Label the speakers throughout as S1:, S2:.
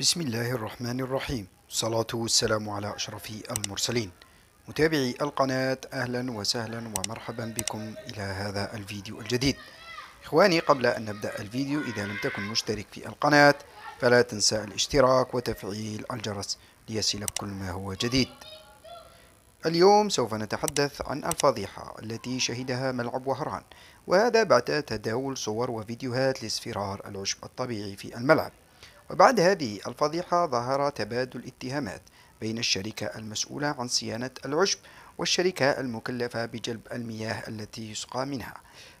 S1: بسم الله الرحمن الرحيم صلاة والسلام على أشرف المرسلين متابعي القناة أهلا وسهلا ومرحبا بكم إلى هذا الفيديو الجديد إخواني قبل أن نبدأ الفيديو إذا لم تكن مشترك في القناة فلا تنسى الاشتراك وتفعيل الجرس ليصلك كل ما هو جديد اليوم سوف نتحدث عن الفضيحة التي شهدها ملعب وهران وهذا بعد تداول صور وفيديوهات لاسفرار العشب الطبيعي في الملعب وبعد هذه الفضيحة ظهر تبادل اتهامات بين الشركة المسؤولة عن صيانة العشب والشركة المكلفة بجلب المياه التي يسقى منها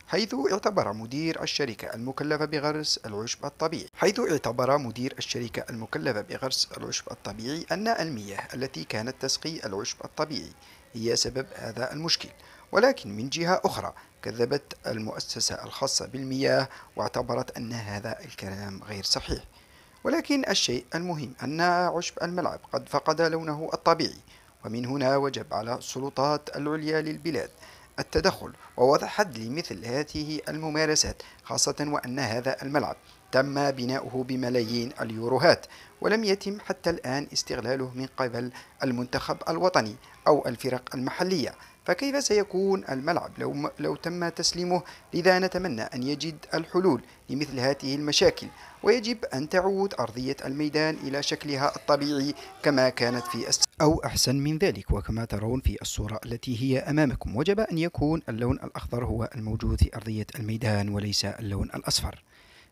S1: حيث اعتبر مدير الشركة المكلفة بغرس العشب الطبيعي حيث اعتبر مدير الشركة المكلفة بغرس العشب الطبيعي أن المياه التي كانت تسقي العشب الطبيعي هي سبب هذا المشكل ولكن من جهة أخرى كذبت المؤسسة الخاصة بالمياه واعتبرت أن هذا الكلام غير صحيح ولكن الشيء المهم أن عشب الملعب قد فقد لونه الطبيعي ومن هنا وجب على السلطات العليا للبلاد التدخل ووضع حد لمثل هذه الممارسات خاصة وأن هذا الملعب تم بناؤه بملايين اليوروهات ولم يتم حتى الآن استغلاله من قبل المنتخب الوطني أو الفرق المحلية فكيف سيكون الملعب لو, لو تم تسليمه لذا نتمنى أن يجد الحلول لمثل هذه المشاكل ويجب أن تعود أرضية الميدان إلى شكلها الطبيعي كما كانت في السابق أو أحسن من ذلك وكما ترون في الصورة التي هي أمامكم وجب أن يكون اللون الأخضر هو الموجود في أرضية الميدان وليس اللون الأصفر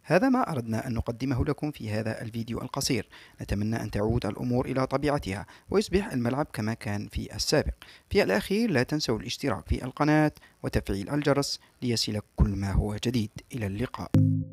S1: هذا ما أردنا أن نقدمه لكم في هذا الفيديو القصير نتمنى أن تعود الأمور إلى طبيعتها ويصبح الملعب كما كان في السابق في الأخير لا تنسوا الاشتراك في القناة وتفعيل الجرس ليصلك كل ما هو جديد إلى اللقاء